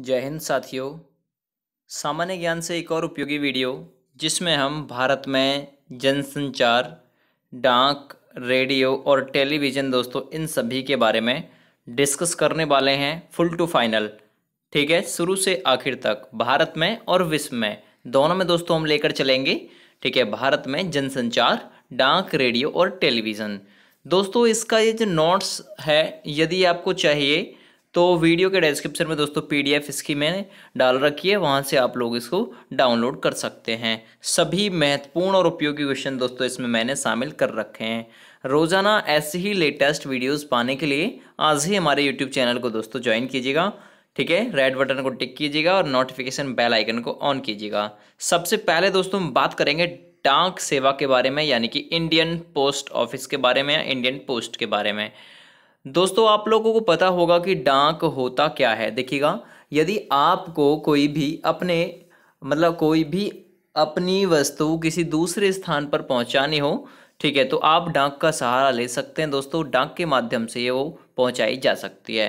जय हिंद साथियों सामान्य ज्ञान से एक और उपयोगी वीडियो जिसमें हम भारत में जनसंचार डाक रेडियो और टेलीविज़न दोस्तों इन सभी के बारे में डिस्कस करने वाले हैं फुल टू फाइनल ठीक है शुरू से आखिर तक भारत में और विश्व में दोनों में दोस्तों हम लेकर चलेंगे ठीक है भारत में जनसंचार डाक रेडियो और टेलीविज़न दोस्तों इसका ये जो नोट्स है यदि आपको चाहिए तो वीडियो के डिस्क्रिप्शन में दोस्तों पीडीएफ इसकी मैंने डाल रखी है वहाँ से आप लोग इसको डाउनलोड कर सकते हैं सभी महत्वपूर्ण और उपयोगी क्वेश्चन दोस्तों इसमें मैंने शामिल कर रखे हैं रोज़ाना ऐसे ही लेटेस्ट वीडियोस पाने के लिए आज ही हमारे यूट्यूब चैनल को दोस्तों ज्वाइन कीजिएगा ठीक है रेड बटन को टिक कीजिएगा और नोटिफिकेशन बेल आइकन को ऑन कीजिएगा सबसे पहले दोस्तों हम बात करेंगे डाक सेवा के बारे में यानी कि इंडियन पोस्ट ऑफिस के बारे में या इंडियन पोस्ट के बारे में दोस्तों आप लोगों को पता होगा कि डाक होता क्या है देखिएगा यदि आपको कोई भी अपने मतलब कोई भी अपनी वस्तु किसी दूसरे स्थान पर पहुंचानी हो ठीक है तो आप डाक का सहारा ले सकते हैं दोस्तों डाक के माध्यम से ये वो पहुंचाई जा सकती है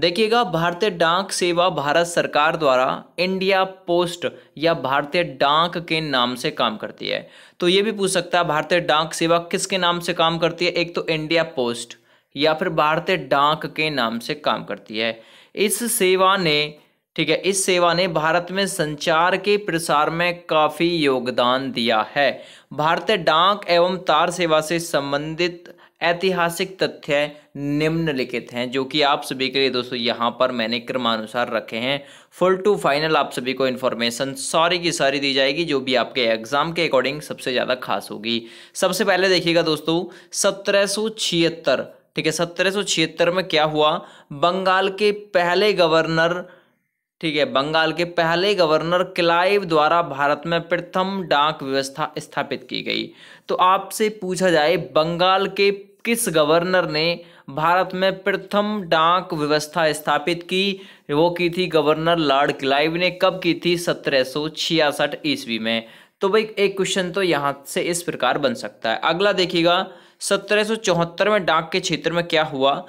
देखिएगा भारतीय डाक सेवा भारत सरकार द्वारा इंडिया पोस्ट या भारतीय डाक के नाम से काम करती है तो ये भी पूछ सकता है भारतीय डाक सेवा किसके नाम से काम करती है एक तो इंडिया पोस्ट या फिर भारतीय डाक के नाम से काम करती है इस सेवा ने ठीक है इस सेवा ने भारत में संचार के प्रसार में काफ़ी योगदान दिया है भारतीय डाक एवं तार सेवा से संबंधित ऐतिहासिक तथ्य निम्नलिखित हैं जो कि आप सभी के लिए दोस्तों यहाँ पर मैंने क्रमानुसार रखे हैं फुल टू फाइनल आप सभी को इन्फॉर्मेशन सारी की सारी दी जाएगी जो भी आपके एग्जाम के अकॉर्डिंग सबसे ज़्यादा खास होगी सबसे पहले देखिएगा दोस्तों सत्रह ठीक है सत्रह में क्या हुआ बंगाल के पहले गवर्नर ठीक है बंगाल के पहले गवर्नर क्लाइव द्वारा भारत में प्रथम डाक व्यवस्था स्थापित की गई तो आपसे पूछा जाए बंगाल के किस गवर्नर ने भारत में प्रथम डाक व्यवस्था स्थापित की वो की थी गवर्नर लॉर्ड क्लाइव ने कब की थी सत्रह सौ छियासठ ईस्वी में तो भाई एक क्वेश्चन तो यहाँ से इस प्रकार बन सकता है अगला देखिएगा सत्रह में डाक के क्षेत्र में क्या हुआ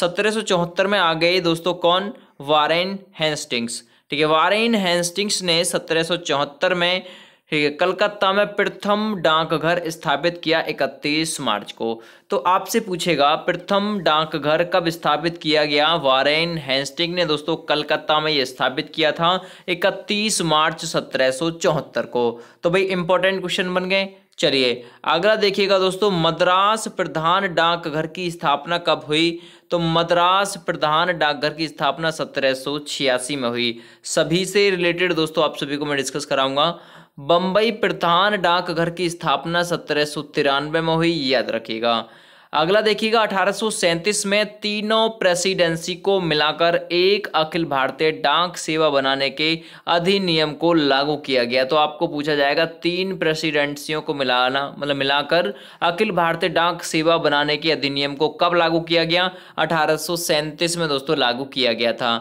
सत्रह में आ गए दोस्तों कौन वारेन हैंस्टिंग्स ठीक है वारेन हैंस्टिंग्स ने सत्रह में ठीक है कलकत्ता में प्रथम डाकघर स्थापित किया 31 मार्च को तो आपसे पूछेगा प्रथम डाकघर कब स्थापित किया गया वारेन हैंस्टिंग ने दोस्तों कलकत्ता में ये स्थापित किया था 31 मार्च सत्रह को तो भाई इंपॉर्टेंट क्वेश्चन बन गए चलिए अगला देखिएगा दोस्तों मद्रास प्रधान डाकघर की स्थापना कब हुई तो मद्रास प्रधान डाकघर की स्थापना सत्रह में हुई सभी से रिलेटेड दोस्तों आप सभी को मैं डिस्कस कराऊंगा बम्बई प्रधान डाकघर की स्थापना सत्रह में हुई याद रखिएगा अगला देखिएगा अठारह में तीनों प्रेसिडेंसी को मिलाकर एक अखिल भारतीय डाक सेवा बनाने के अधिनियम को लागू किया गया तो आपको पूछा जाएगा तीन प्रेसिडेंसियों को मिलाना मतलब मिलाकर अखिल भारतीय डाक सेवा बनाने के अधिनियम को कब लागू किया गया अठारह में दोस्तों लागू किया गया था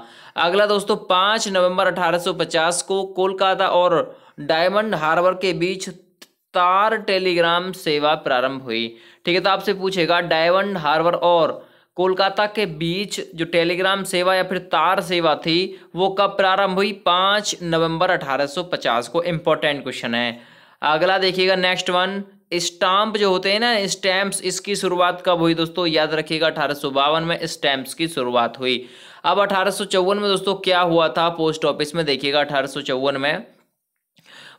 अगला दोस्तों पाँच नवम्बर अठारह को कोलकाता और डायमंड हार्बर के बीच तार टेलीग्राम सेवा प्रारंभ हुई ठीक है तो आपसे पूछेगा डायमंड हार्बर और कोलकाता के बीच जो टेलीग्राम सेवा या फिर तार सेवा थी वो कब प्रारंभ हुई पाँच नवंबर 1850 को इम्पोर्टेंट क्वेश्चन है अगला देखिएगा नेक्स्ट वन स्टाम्प जो होते हैं ना स्टैम्प्स इसकी शुरुआत कब हुई दोस्तों याद रखिएगा अठारह में स्टैम्प्स की शुरुआत हुई अब अठारह में दोस्तों क्या हुआ था पोस्ट ऑफिस में देखिएगा अठारह में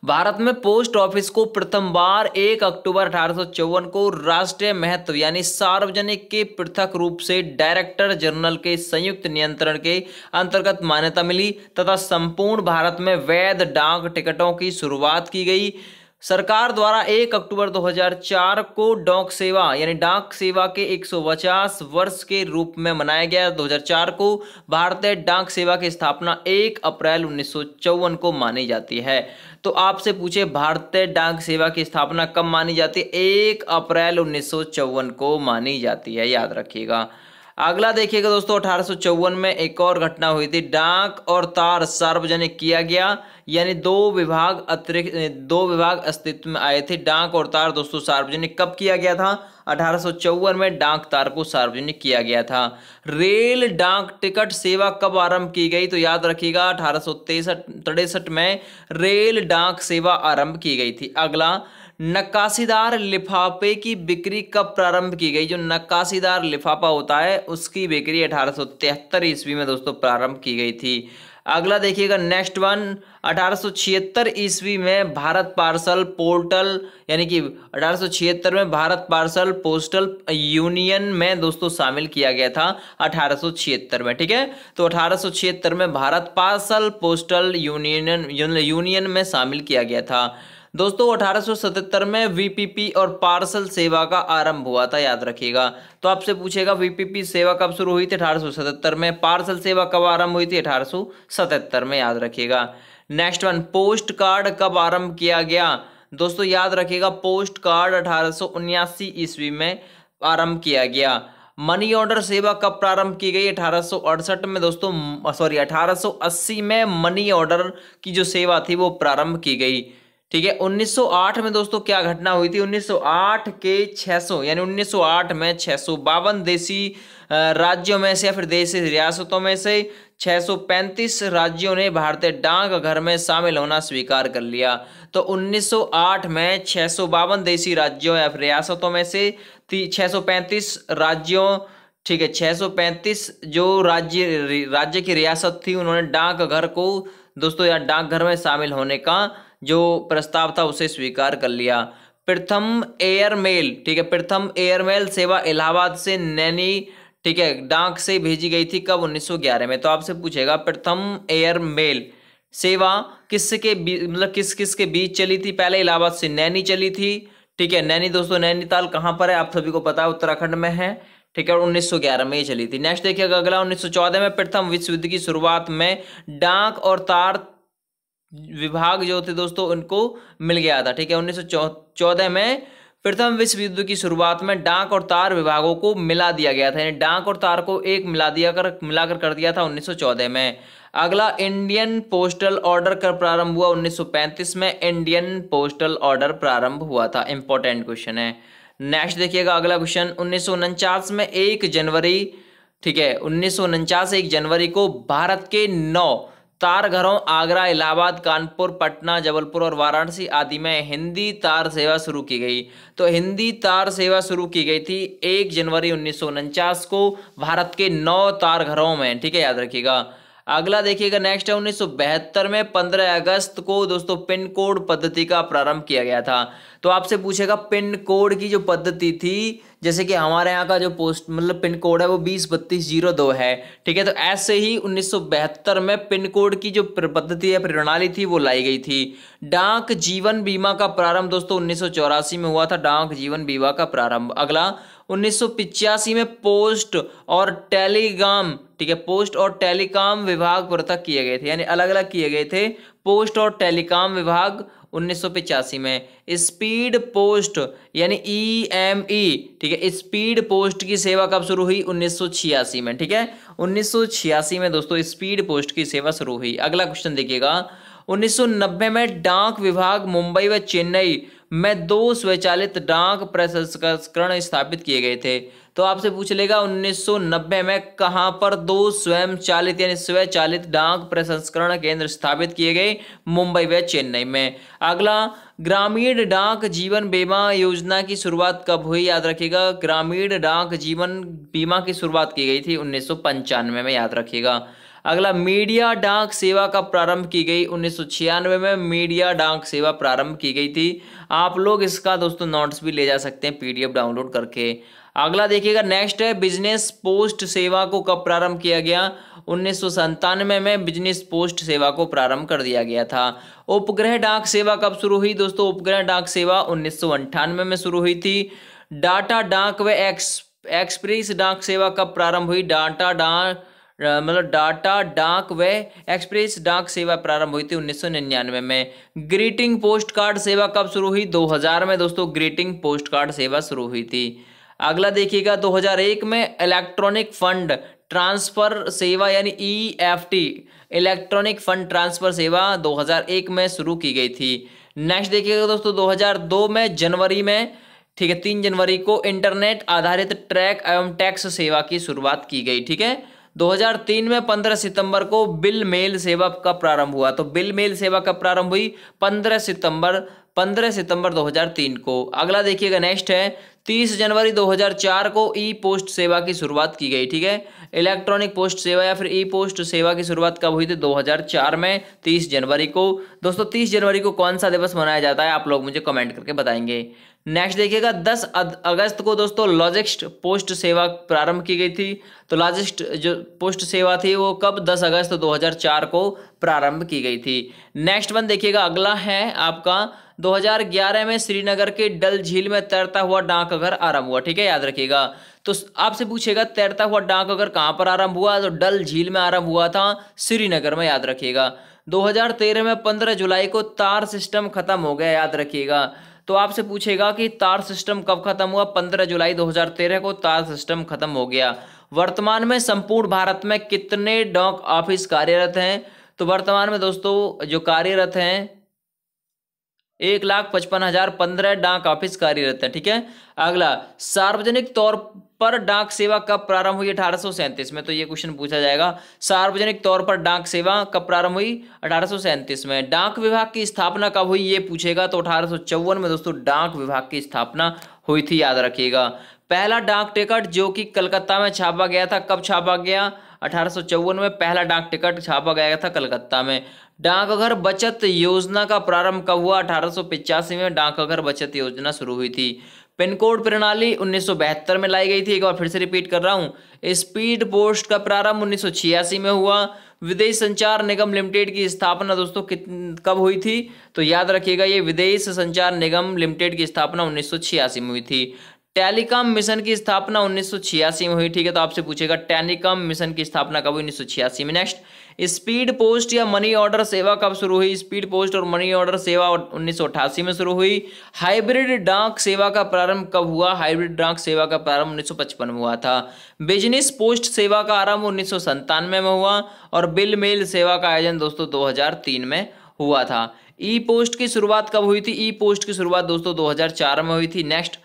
भारत में पोस्ट ऑफिस को प्रथम बार एक अक्टूबर अठारह को राष्ट्रीय महत्व यानी सार्वजनिक के पृथक रूप से डायरेक्टर जनरल के संयुक्त नियंत्रण के अंतर्गत मान्यता मिली तथा संपूर्ण भारत में वैध डाक टिकटों की शुरुआत की गई सरकार द्वारा 1 अक्टूबर 2004 को डाक सेवा यानी डाक सेवा के 150 वर्ष के रूप में मनाया गया 2004 को भारतीय डाक सेवा की स्थापना 1 अप्रैल उन्नीस को मानी जाती है तो आपसे पूछे भारतीय डाक सेवा की स्थापना कब मानी जाती है एक अप्रैल उन्नीस को मानी जाती है याद रखिएगा अगला देखिएगा दोस्तों अठारह में एक और घटना हुई थी डाक और तार सार्वजनिक किया गया यानी दो विभाग अतिरिक्त दो विभाग अस्तित्व में आए थे डाक और तार दोस्तों सार्वजनिक कब किया गया था अठारह में डाक तार को सार्वजनिक किया गया था रेल डाक टिकट सेवा कब आरंभ की गई तो याद रखिएगा अठारह में रेल डाक सेवा आरंभ की गई थी अगला नक्काशीदार लिफाफे की बिक्री कब प्रारंभ की गई जो नक्काशीदार लिफाफा होता है उसकी बिक्री अठारह सौ तिहत्तर ईस्वी में दोस्तों प्रारंभ की गई थी अगला देखिएगा नेक्स्ट वन 1876 ईस्वी में भारत पार्सल पोर्टल यानी कि अठारह में भारत पार्सल पोस्टल यूनियन में दोस्तों शामिल किया गया था अठारह में ठीक है तो अठारह में Bharat parcel postal union union में शामिल किया गया था दोस्तों 1877 में वीपीपी और पार्सल सेवा का आरंभ हुआ था याद रखिएगा तो आपसे पूछेगा वीपीपी सेवा कब शुरू हुई थी 1877 में पार्सल सेवा कब आरंभ हुई थी 1877 में याद रखिएगा नेक्स्ट वन पोस्ट कार्ड कब आरंभ किया गया दोस्तों याद रखिएगा पोस्ट कार्ड अठारह ईस्वी में आरंभ किया गया मनी ऑर्डर सेवा कब प्रारंभ की गई अठारह में दोस्तों सॉरी 1880 में मनी ऑर्डर की जो सेवा थी वो प्रारंभ की गई ठीक है 1908 में दोस्तों क्या घटना हुई थी 1908 के 600 यानी 1908 में छः देशी राज्यों में से या फिर देशी रियासतों में से 635 राज्यों ने भारतीय डाक घर में शामिल होना स्वीकार कर लिया तो 1908 में छः देशी राज्यों या फिर रियासतों में से छः राज्यों ठीक है 635 जो राज्य राज्य की रियासत थी उन्होंने डाक घर को दोस्तों या डाक घर में शामिल होने का जो प्रस्ताव था उसे स्वीकार कर लिया प्रथम एयरमेल ठीक है प्रथम एयरमेल सेवा इलाहाबाद से नैनी ठीक है डाक से भेजी गई थी कब 1911 में तो आपसे पूछेगा प्रथम एयरमेल सेवा किसके मतलब किस किस के बीच चली थी पहले इलाहाबाद से नैनी चली थी ठीक है नैनी दोस्तों नैनीताल कहाँ पर है आप सभी को पता है उत्तराखंड में है ठीक है और 1911 में ही चली थी नेक्स्ट देखिएगा अगला 1914 में प्रथम विश्व युद्ध की शुरुआत में डाक और तार विभाग जो थे दोस्तों उनको मिल गया था ठीक है उन्नीस चौदह में प्रथम विश्व युद्ध की शुरुआत में डाक और तार विभागों को मिला दिया गया था यानी डाक और तार को एक मिला दिया कर मिलाकर कर दिया था 1914 में अगला इंडियन पोस्टल ऑर्डर का प्रारंभ हुआ 1935 में इंडियन पोस्टल ऑर्डर प्रारंभ हुआ था इंपॉर्टेंट क्वेश्चन है नेक्स्ट देखिएगा अगला क्वेश्चन उन्नीस में एक जनवरी ठीक है उन्नीस एक जनवरी को भारत के नौ तार घरों आगरा इलाहाबाद कानपुर पटना जबलपुर और वाराणसी आदि में हिंदी तार सेवा शुरू की गई तो हिंदी तार सेवा शुरू की गई थी एक जनवरी उन्नीस को भारत के नौ तार घरों में ठीक है याद रखिएगा अगला देखिएगा नेक्स्ट है उन्नीस में 15 अगस्त को दोस्तों पिन कोड पद्धति का प्रारंभ किया गया था तो आपसे पूछेगा पिन कोड की जो पद्धति थी जैसे कि हमारे यहाँ का जो पोस्ट मतलब पिन कोड है वो बीस बत्तीस जीरो दो है ठीक है तो ऐसे ही उन्नीस में पिन कोड की जो पद्धति या प्रणाली थी वो लाई गई थी डाक जीवन बीमा का प्रारंभ दोस्तों उन्नीस में हुआ था डाक जीवन बीमा का प्रारंभ अगला उन्नीस में पोस्ट और टेलीग्राम ठीक है पोस्ट और टेलीकॉम विभाग पृथक किए गए थे यानी अलग अलग किए गए थे पोस्ट और टेलीकॉम विभाग 1985 में स्पीड पोस्ट यानी ई एम ई ठीक है स्पीड पोस्ट की सेवा कब शुरू हुई उन्नीस में ठीक है उन्नीस में दोस्तों स्पीड पोस्ट की सेवा शुरू हुई अगला क्वेश्चन देखिएगा 1990 में डाक विभाग मुंबई व चेन्नई में दो स्वचालित डाक प्रसंस्करण स्थापित किए गए थे तो आपसे पूछ लेगा 1990 में कहां पर दो स्वयं चालित यानी स्वचालित डाक प्रसंस्करण केंद्र स्थापित किए गए मुंबई व चेन्नई में अगला ग्रामीण डाक जीवन बीमा योजना की शुरुआत कब हुई याद रखिएगा ग्रामीण डाक जीवन बीमा की शुरुआत की गई थी उन्नीस में याद रखिएगा अगला मीडिया डाक सेवा का प्रारंभ की गई उन्नीस में मीडिया डाक सेवा प्रारंभ की गई थी आप लोग इसका दोस्तों नोट्स भी ले जा सकते हैं पीडीएफ डाउनलोड करके अगला देखिएगा नेक्स्ट है बिजनेस पोस्ट सेवा को कब प्रारंभ किया गया उन्नीस में बिजनेस पोस्ट सेवा को प्रारंभ कर दिया गया था उपग्रह डाक सेवा कब शुरू हुई दोस्तों उपग्रह डाक सेवा उन्नीस में शुरू हुई थी डाटा डाक व एक्स एक्सप्रेस डाक सेवा कब प्रारंभ हुई डाटा डाक मतलब डाटा डाक व एक्सप्रेस डाक सेवा प्रारंभ हुई थी 1999 में ग्रीटिंग पोस्ट कार्ड सेवा कब शुरू हुई 2000 में दोस्तों ग्रीटिंग पोस्ट कार्ड सेवा शुरू हुई थी अगला देखिएगा 2001 में इलेक्ट्रॉनिक फंड ट्रांसफर सेवा यानी E F T electronic fund transfer सेवा 2001 में शुरू की गई थी नेक्स्ट देखिएगा दोस्तों 2002 में जनवरी में ठीक है तीन जनवरी को इंटरनेट आधारित ट्रैक एवं टैक्स सेवा की शुरुआत की गई ठीक है 2003 में 15 सितंबर को बिल मेल सेवा का प्रारंभ हुआ तो बिल मेल सेवा का प्रारंभ हुई 15 सितंबर 15 सितंबर 2003 को अगला देखिएगा नेक्स्ट है 30 जनवरी 2004 को ई पोस्ट सेवा की शुरुआत की गई ठीक है इलेक्ट्रॉनिक पोस्ट सेवा या फिर ई पोस्ट सेवा की शुरुआत कब हुई थी 2004 में 30 जनवरी को दोस्तों 30 जनवरी को कौन सा दिवस मनाया जाता है आप लोग मुझे कमेंट करके बताएंगे नेक्स्ट देखिएगा 10 अगस्त को दोस्तों लॉजिस्ट पोस्ट सेवा प्रारंभ की गई थी तो लॉजिस्ट जो पोस्ट सेवा थी वो कब 10 अगस्त 2004 को प्रारंभ की गई थी नेक्स्ट वन देखिएगा अगला है आपका 2011 में श्रीनगर के डल झील में तैरता हुआ डाकघर आरंभ हुआ ठीक है याद रखिएगा तो आपसे पूछेगा तैरता हुआ डाकघर कहाँ पर आरंभ हुआ तो डल झील में आरंभ हुआ था श्रीनगर में याद रखिएगा 2013 में 15 जुलाई को तार सिस्टम खत्म हो गया याद रखिएगा तो आपसे पूछेगा कि तार सिस्टम कब खत्म हुआ 15 जुलाई 2013 को तार सिस्टम खत्म हो गया वर्तमान में संपूर्ण भारत में कितने डॉक ऑफिस कार्यरत हैं तो वर्तमान में दोस्तों जो कार्यरत हैं एक लाख पचपन हजार पंद्रह डाक ऑफिस कार्यरत है ठीक है अगला सार्वजनिक तौर पर डाक सेवा कब प्रारंभ हुई अठारह में तो ये क्वेश्चन पूछा जाएगा सार्वजनिक तौर पर डाक सेवा कब प्रारंभ हुई अठारह में डाक विभाग की स्थापना कब हुई ये पूछेगा तो अठारह में दोस्तों डाक विभाग की स्थापना हुई थी याद रखिएगा पहला डाक टिकट जो कि कलकत्ता में छापा गया था कब छापा गया अठारह में पहला डाक टिकट छापा गया था कलकत्ता में डाकघर बचत योजना का प्रारंभ कब हुआ अठारह में डाकघर बचत योजना शुरू हुई थी पिन कोड प्रणाली उन्नीस में लाई गई थी एक बार फिर से रिपीट कर रहा हूँ स्पीड पोस्ट का प्रारंभ उन्नीस में हुआ विदेश संचार निगम लिमिटेड की स्थापना दोस्तों कब हुई थी तो याद रखिएगा ये विदेश संचार निगम लिमिटेड की स्थापना उन्नीस में हुई थी टेलीकॉम मिशन की स्थापना उन्नीस में हुई ठीक है तो आपसे पूछेगा टेलीकॉम मिशन की स्थापना कब हुई 1986 में नेक्स्ट स्पीड पोस्ट या मनी ऑर्डर सेवा कब शुरू हुई स्पीड पोस्ट और मनी ऑर्डर सेवा उन्नीस में शुरू हुई हाइब्रिड डाक सेवा का प्रारंभ कब हुआ हाइब्रिड डाक सेवा का प्रारंभ 1955 में हुआ था बिजनेस पोस्ट सेवा का आरंभ उन्नीस में हुआ और बिल मेल सेवा का आयोजन दोस्तों 2003 में हुआ था ई पोस्ट की शुरुआत कब हुई थी ई पोस्ट की शुरुआत दोस्तों 2004 में हुई थी नेक्स्ट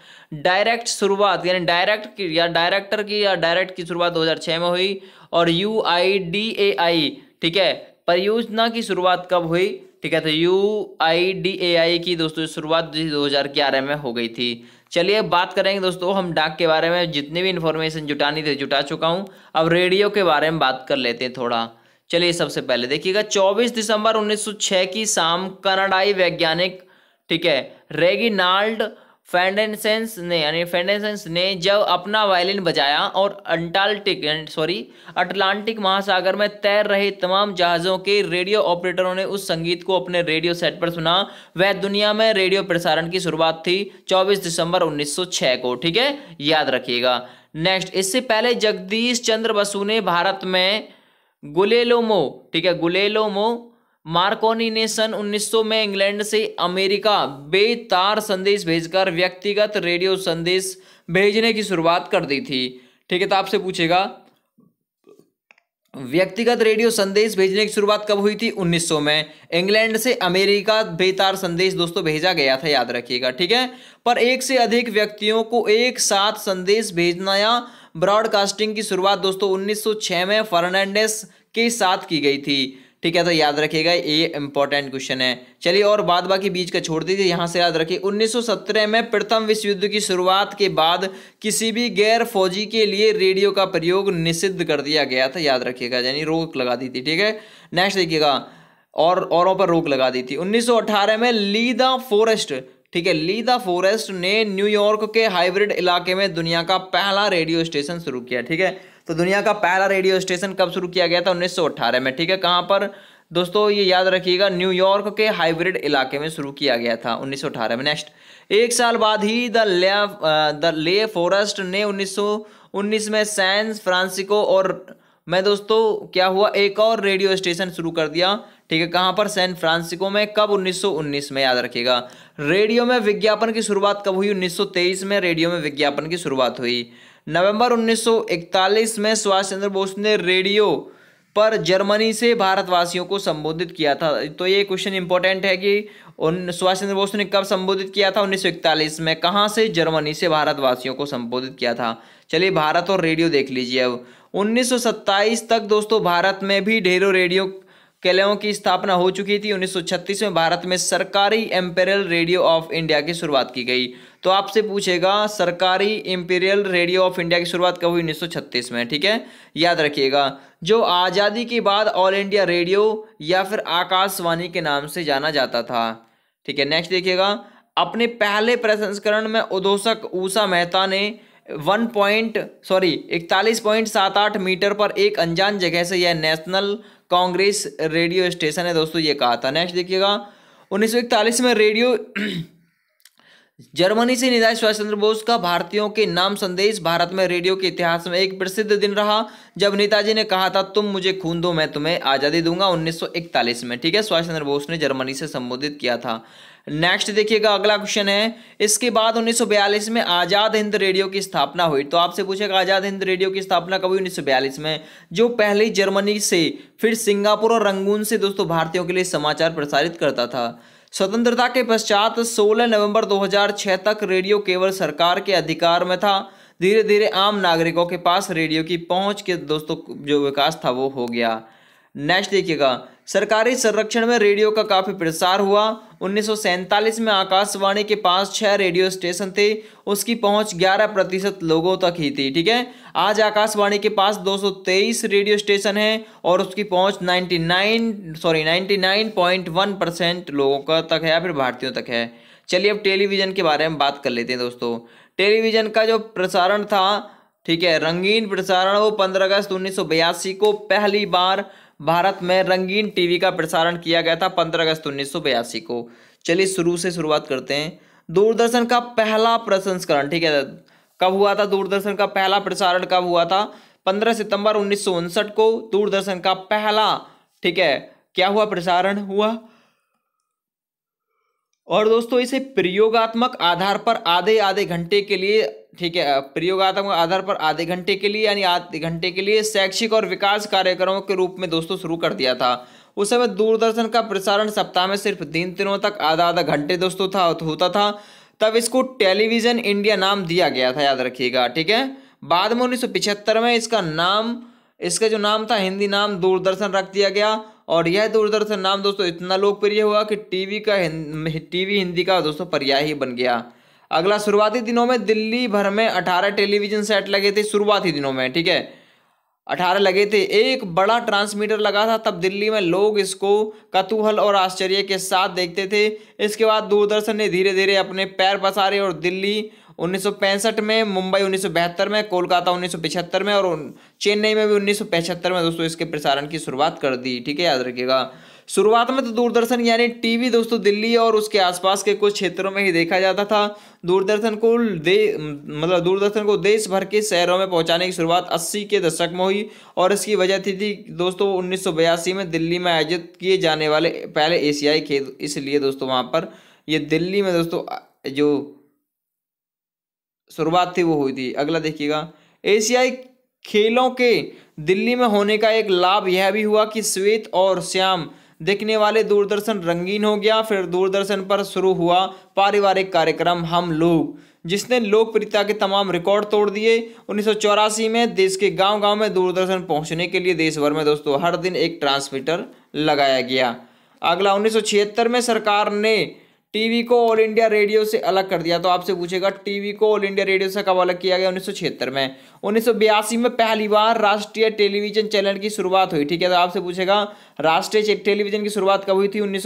डायरेक्ट शुरुआत यानी डायरेक्ट की या डायरेक्टर की या डायरेक्ट की शुरुआत 2006 में हुई और यू आई डी ए आई ठीक है परियोजना की शुरुआत कब हुई ठीक है तो यू आई डी ए आई की दोस्तों शुरुआत दो हज़ार ग्यारह में हो गई थी चलिए बात करेंगे दोस्तों हम डाक के बारे में जितनी भी इन्फॉर्मेशन जुटानी थी जुटा चुका हूँ अब रेडियो के बारे में बात कर लेते हैं थोड़ा चलिए सबसे पहले देखिएगा 24 दिसंबर 1906 की शाम कनाडाई वैज्ञानिक ठीक है रेगिनाल्ड फेंडेंसेंस ने यानी फेंडेंसेंस ने जब अपना वायलिन बजाया और अंटार्कटिक सॉरी अटलांटिक महासागर में तैर रहे तमाम जहाज़ों के रेडियो ऑपरेटरों ने उस संगीत को अपने रेडियो सेट पर सुना वह दुनिया में रेडियो प्रसारण की शुरुआत थी 24 दिसंबर 1906 को ठीक है याद रखिएगा नेक्स्ट इससे पहले जगदीश चंद्र बसु ने भारत में गुलेलोमो ठीक है गुलेलोमो मार्कोनी ने सन 1900 में इंग्लैंड से अमेरिका बेतार संदेश भेजकर व्यक्तिगत रेडियो संदेश भेजने की शुरुआत कर दी थी ठीक है तो आपसे पूछेगा व्यक्तिगत रेडियो संदेश भेजने की शुरुआत कब हुई थी 1900 में इंग्लैंड से अमेरिका बेतार संदेश दोस्तों भेजा गया था याद रखिएगा ठीक है पर एक से अधिक व्यक्तियों को एक साथ संदेश भेजना या ब्रॉडकास्टिंग की शुरुआत दोस्तों 1906 में फर्नांडेस के साथ की गई थी ठीक है तो याद रखिएगा ये इंपॉर्टेंट क्वेश्चन है चलिए और बाद बाकी बीच का छोड़ दीजिए यहाँ से याद रखिए 1917 में प्रथम विश्व युद्ध की शुरुआत के बाद किसी भी गैर फौजी के लिए रेडियो का प्रयोग निषिद्ध कर दिया गया था याद रखिएगा यानी रोक लगा दी थी ठीक है नेक्स्ट देखिएगा और औरों पर रोक लगा दी थी उन्नीस में ली द फॉरेस्ट ठीक है ली द फॉरेस्ट ने न्यूयॉर्क के हाइब्रिड इलाके में दुनिया का पहला रेडियो स्टेशन शुरू किया ठीक है तो दुनिया का पहला रेडियो स्टेशन कब शुरू किया गया था उन्नीस में ठीक है कहाँ पर दोस्तों ये याद रखिएगा न्यूयॉर्क के हाइब्रिड इलाके में शुरू किया गया था 1918 में नेक्स्ट एक साल बाद ही de Lee de Lee Forest ने 1919 में सैन फ्रांसिको और मैं दोस्तों क्या हुआ एक और रेडियो स्टेशन शुरू कर दिया ठीक है कहाँ पर सैन फ्रांसिको में कब 1919 में याद रखिएगा रेडियो में विज्ञापन की शुरुआत कब हुई 1923 में रेडियो में विज्ञापन की शुरुआत हुई नवंबर 1941 में सुभाष चंद्र बोस ने रेडियो पर जर्मनी से भारतवासियों को संबोधित किया था तो ये क्वेश्चन इंपॉर्टेंट है कि उन सुभाष चंद्र बोस ने कब संबोधित किया था 1941 में कहाँ से जर्मनी से भारतवासियों को संबोधित किया था चलिए भारत और रेडियो देख लीजिए अब 1927 तक दोस्तों भारत में भी ढेरों रेडियो कलयों की स्थापना हो चुकी थी 1936 में भारत में सरकारी एम्पेरल रेडियो ऑफ इंडिया की शुरुआत की गई तो आपसे पूछेगा सरकारी इंपीरियल रेडियो ऑफ इंडिया की शुरुआत कब हुई उन्नीस में ठीक है याद रखिएगा जो आज़ादी के बाद ऑल इंडिया रेडियो या फिर आकाशवाणी के नाम से जाना जाता था ठीक है नेक्स्ट देखिएगा अपने पहले प्रसंस्करण में उद्घोषक ऊषा मेहता ने वन पॉइंट सॉरी इकतालीस पॉइंट सात आठ मीटर पर एक अनजान जगह से यह नेशनल कांग्रेस रेडियो स्टेशन है दोस्तों ये कहा था नेक्स्ट देखिएगा उन्नीस में रेडियो जर्मनी से निधाय सुभाष चंद्र बोस का भारतीयों के नाम संदेश भारत में रेडियो के इतिहास में एक प्रसिद्ध दिन रहा जब नेताजी ने कहा था तुम मुझे खून दो मैं तुम्हें आज़ादी दूंगा 1941 में ठीक है सुभाष चंद्र बोस ने जर्मनी से संबोधित किया था नेक्स्ट देखिएगा अगला क्वेश्चन है इसके बाद 1942 में आज़ाद हिंद रेडियो की स्थापना हुई तो आपसे पूछेगा आज़ाद हिंद रेडियो की स्थापना कब हुई 1942 में जो पहले जर्मनी से फिर सिंगापुर और रंगून से दोस्तों भारतीयों के लिए समाचार प्रसारित करता था स्वतंत्रता के पश्चात 16 नवंबर 2006 तक रेडियो केवल सरकार के अधिकार में था धीरे धीरे आम नागरिकों के पास रेडियो की पहुंच के दोस्तों जो विकास था वो हो गया नेक्स्ट देखिएगा सरकारी संरक्षण में रेडियो का काफ़ी प्रसार हुआ 1947 में आकाशवाणी के पास छह रेडियो स्टेशन थे उसकी पहुंच 11 प्रतिशत लोगों तक ही थी ठीक है आज आकाशवाणी के पास 223 रेडियो स्टेशन हैं और उसकी पहुंच 99 सॉरी 99.1 परसेंट लोगों का तक है या फिर भारतीयों तक है चलिए अब टेलीविज़न के बारे में बात कर लेते हैं दोस्तों टेलीविज़न का जो प्रसारण था ठीक है रंगीन प्रसारण वो पंद्रह अगस्त उन्नीस को पहली बार भारत में रंगीन टीवी का प्रसारण किया गया था 15 अगस्त उन्नीस को चलिए शुरू से शुरुआत करते हैं दूरदर्शन का पहला प्रसंस्करण ठीक है कब हुआ था दूरदर्शन का पहला प्रसारण कब हुआ था 15 सितंबर उन्नीस को दूरदर्शन का पहला ठीक है क्या हुआ प्रसारण हुआ और दोस्तों इसे प्रयोगात्मक आधार पर आधे आधे घंटे के लिए ठीक है प्रयोगात्मक आधार पर आधे घंटे के लिए यानी आधे घंटे के लिए शैक्षिक और विकास कार्यक्रमों के रूप में दोस्तों शुरू कर दिया था उस समय दूरदर्शन का प्रसारण सप्ताह में सिर्फ तीन दिनों तक आधा आधा घंटे दोस्तों था होता था तब इसको टेलीविज़न इंडिया नाम दिया गया था याद रखिएगा ठीक है बाद में उन्नीस में इसका नाम इसका जो नाम था हिंदी नाम दूरदर्शन रख दिया गया और यह दूरदर्शन नाम दोस्तों इतना लोकप्रिय हुआ कि टीवी का टीवी हिंदी का दोस्तों पर्याय ही बन गया अगला शुरुआती दिनों में दिल्ली भर में अठारह टेलीविजन सेट लगे थे शुरुआती दिनों में ठीक है अठारह लगे थे एक बड़ा ट्रांसमीटर लगा था तब दिल्ली में लोग इसको कतूहल और आश्चर्य के साथ देखते थे इसके बाद दूरदर्शन ने धीरे धीरे अपने पैर पसारे और दिल्ली 1965 में मुंबई 1972 में कोलकाता 1975 में और चेन्नई में भी 1975 में दोस्तों इसके प्रसारण की शुरुआत कर दी ठीक है याद रखिएगा शुरुआत में तो दूरदर्शन यानी टीवी दोस्तों दिल्ली और उसके आसपास के कुछ क्षेत्रों में ही देखा जाता था दूरदर्शन को दे मतलब दूरदर्शन को देश भर के शहरों में पहुंचाने की शुरुआत 80 के दशक में हुई और इसकी वजह थी थी दोस्तों उन्नीस में दिल्ली में आयोजित किए जाने वाले पहले एशियाई खेल इसलिए दोस्तों वहाँ पर ये दिल्ली में दोस्तों जो शुरुआत थी वो हुई थी अगला देखिएगा एशियाई खेलों के दिल्ली में होने का एक लाभ यह भी हुआ कि श्वेत और श्याम देखने वाले दूरदर्शन रंगीन हो गया फिर दूरदर्शन पर शुरू हुआ पारिवारिक कार्यक्रम हम लोग जिसने लोकप्रियता के तमाम रिकॉर्ड तोड़ दिए उन्नीस में देश के गांव-गांव में दूरदर्शन पहुंचने के लिए देश भर में दोस्तों हर दिन एक ट्रांसमीटर लगाया गया अगला उन्नीस में सरकार ने टीवी को ऑल इंडिया रेडियो से अलग कर दिया तो आपसे पूछेगा टीवी को ऑल इंडिया रेडियो से कब अलग किया गया उन्नीस में उन्नीस में पहली बार राष्ट्रीय टेलीविजन चैनल की शुरुआत हुई ठीक है तो आपसे पूछेगा राष्ट्रीय टेलीविजन की शुरुआत कब हुई थी उन्नीस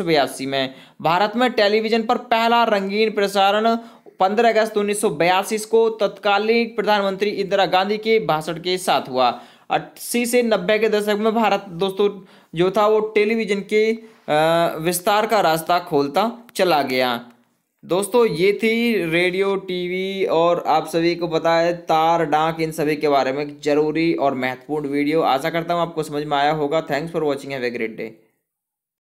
में भारत में टेलीविजन पर पहला रंगीन प्रसारण 15 अगस्त उन्नीस को तत्कालीन प्रधानमंत्री इंदिरा गांधी के भाषण के साथ हुआ अस्सी से नब्बे के दशक में भारत दोस्तों जो था वो टेलीविजन के विस्तार का रास्ता खोलता चला गया दोस्तों ये थी रेडियो टीवी और आप सभी को पता है तार डाक इन सभी के बारे में ज़रूरी और महत्वपूर्ण वीडियो आशा करता हूँ आपको समझ में आया होगा थैंक्स फॉर वॉचिंग है ए ग्रेट डे